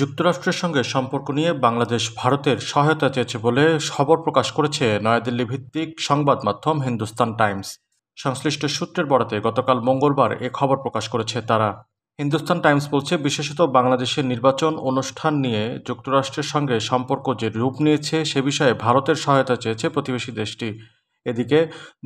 যুক্তরাষ্ট্রের সঙ্গে সম্পর্ক নিয়ে বাংলাদেশ ভারতের সহায়তা চেয়েছে বলে খবর প্রকাশ করেছে নয়াদিল্লি ভিত্তিক সংবাদ মাধ্যম হিন্দুস্তান টাইমস সংশ্লিষ্ট সূত্রের বরাতে গতকাল মঙ্গলবার এ খবর প্রকাশ করেছে তারা হিন্দুস্তান টাইমস বলছে বিশেষত বাংলাদেশের নির্বাচন অনুষ্ঠান নিয়ে যুক্তরাষ্ট্রের সঙ্গে সম্পর্ক যে রূপ নিয়েছে সে বিষয়ে ভারতের সহায়তা চেয়েছে প্রতিবেশী দেশটি এদিকে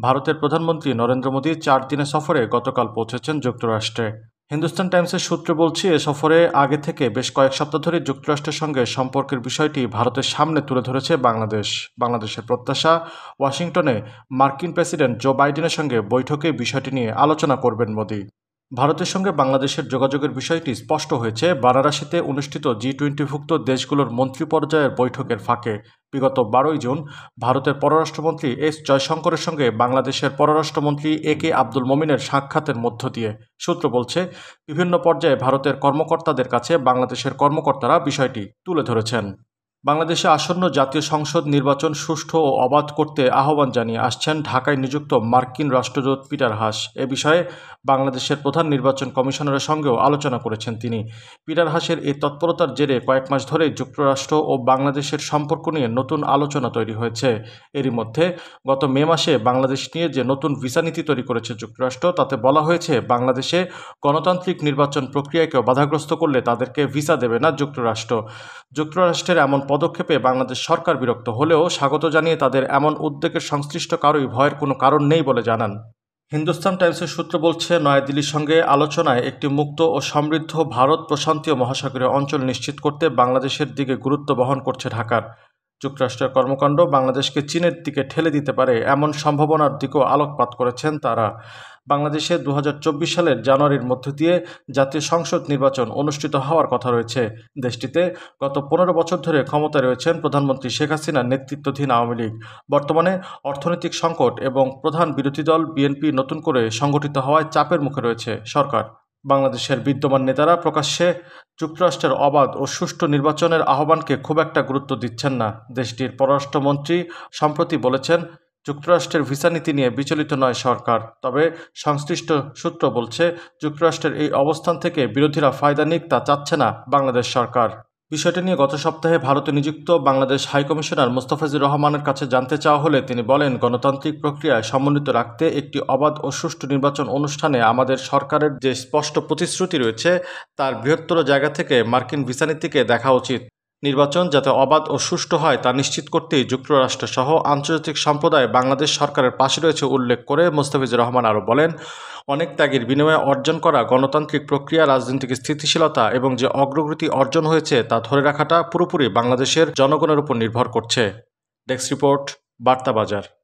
ভারতের প্রধানমন্ত্রী নরেন্দ্র মোদী চার দিনের সফরে গতকাল পৌঁছেছেন যুক্তরাষ্ট্রে হিন্দুস্তান টাইমসের সূত্র বলছে এ সফরে আগে থেকে বেশ কয়েক সপ্তাহ ধরে যুক্তরাষ্ট্রের সঙ্গে সম্পর্কের বিষয়টি ভারতের সামনে তুলে ধরেছে বাংলাদেশ বাংলাদেশের প্রত্যাশা ওয়াশিংটনে মার্কিন প্রেসিডেন্ট জো বাইডেনের সঙ্গে বৈঠকে বিষয়টি নিয়ে আলোচনা করবেন মোদী ভারতের সঙ্গে বাংলাদেশের যোগাযোগের বিষয়টি স্পষ্ট হয়েছে বারাণসীতে অনুষ্ঠিত জি টোয়েন্টিভুক্ত দেশগুলোর মন্ত্রী পর্যায়ের বৈঠকের ফাঁকে বিগত বারোই জুন ভারতের পররাষ্ট্রমন্ত্রী এস জয়শঙ্করের সঙ্গে বাংলাদেশের পররাষ্ট্রমন্ত্রী এ কে আব্দুল মোমিনের সাক্ষাতের মধ্য দিয়ে সূত্র বলছে বিভিন্ন পর্যায়ে ভারতের কর্মকর্তাদের কাছে বাংলাদেশের কর্মকর্তারা বিষয়টি তুলে ধরেছেন বাংলাদেশে আসন্ন জাতীয় সংসদ নির্বাচন সুষ্ঠু ও অবাধ করতে আহ্বান জানিয়ে আসছেন ঢাকায় নিযুক্ত মার্কিন রাষ্ট্রদূত পিটার হাস এ বিষয়ে বাংলাদেশের প্রধান নির্বাচন কমিশনারের সঙ্গেও আলোচনা করেছেন তিনি পিটার হাসের এই তৎপরতার জেরে কয়েক মাস ধরে যুক্তরাষ্ট্র ও বাংলাদেশের সম্পর্ক নিয়ে নতুন আলোচনা তৈরি হয়েছে এরই মধ্যে গত মে মাসে বাংলাদেশ নিয়ে যে নতুন ভিসা নীতি তৈরি করেছে যুক্তরাষ্ট্র তাতে বলা হয়েছে বাংলাদেশে গণতান্ত্রিক নির্বাচন প্রক্রিয়াকেও বাধাগ্রস্ত করলে তাদেরকে ভিসা দেবে না যুক্তরাষ্ট্র যুক্তরাষ্ট্রের এমন পদক্ষেপে বাংলাদেশ সরকার বিরক্ত হলেও স্বাগত জানিয়ে তাদের এমন উদ্বেগের সংশ্লিষ্ট কারোই ভয়ের কোনো কারণ নেই বলে জানান হিন্দুস্তান টাইমসের সূত্র বলছে নয়াদিল্লির সঙ্গে আলোচনায় একটি মুক্ত ও সমৃদ্ধ ভারত প্রশান্তীয় মহাসাগরীয় অঞ্চল নিশ্চিত করতে বাংলাদেশের দিকে গুরুত্ব বহন করছে ঢাকার যুক্তরাষ্ট্রের কর্মকাণ্ড বাংলাদেশকে চীনের দিকে ঠেলে দিতে পারে এমন সম্ভাবনার দিকেও আলোকপাত করেছেন তারা বাংলাদেশে দু সালের জানুয়ারির মধ্য দিয়ে জাতীয় সংসদ নির্বাচন অনুষ্ঠিত হওয়ার কথা রয়েছে দেশটিতে গত পনেরো বছর ধরে ক্ষমতায় রয়েছেন প্রধানমন্ত্রী শেখ হাসিনার নেতৃত্বাধীন আওয়ামী লীগ বর্তমানে অর্থনৈতিক সংকট এবং প্রধান বিরোধী দল বিএনপি নতুন করে সংগঠিত হওয়ায় চাপের মুখে রয়েছে সরকার বাংলাদেশের বিদ্যমান নেতারা প্রকাশ্যে যুক্তরাষ্ট্রের অবাধ ও সুষ্ঠু নির্বাচনের আহ্বানকে খুব একটা গুরুত্ব দিচ্ছেন না দেশটির পররাষ্ট্রমন্ত্রী সম্প্রতি বলেছেন যুক্তরাষ্ট্রের ভিসা নীতি নিয়ে বিচলিত নয় সরকার তবে সংশ্লিষ্ট সূত্র বলছে যুক্তরাষ্ট্রের এই অবস্থান থেকে বিরোধীরা ফায়দা নিক তা চাচ্ছে না বাংলাদেশ সরকার বিষয়টি নিয়ে গত সপ্তাহে ভারতে নিযুক্ত বাংলাদেশ হাইকমিশনার মোস্তাফিজুর রহমানের কাছে জানতে চাওয়া হলে তিনি বলেন গণতান্ত্রিক প্রক্রিয়ায় সমন্বিত রাখতে একটি অবাধ ও সুষ্ঠু নির্বাচন অনুষ্ঠানে আমাদের সরকারের যে স্পষ্ট প্রতিশ্রুতি রয়েছে তার বৃহত্তর জায়গা থেকে মার্কিন ভিসানীতিকে দেখা উচিত নির্বাচন যাতে অবাধ ও সুষ্ঠু হয় তা নিশ্চিত করতেই সহ আন্তর্জাতিক সম্প্রদায় বাংলাদেশ সরকারের পাশে রয়েছে উল্লেখ করে মোস্তাফিজুর রহমান আরও বলেন অনেক ত্যাগের বিনিময়ে অর্জন করা গণতান্ত্রিক প্রক্রিয়া রাজনৈতিক স্থিতিশীলতা এবং যে অগ্রগতি অর্জন হয়েছে তা ধরে রাখাটা পুরোপুরি বাংলাদেশের জনগণের উপর নির্ভর করছে ডেস্ক রিপোর্ট বার্তা বাজার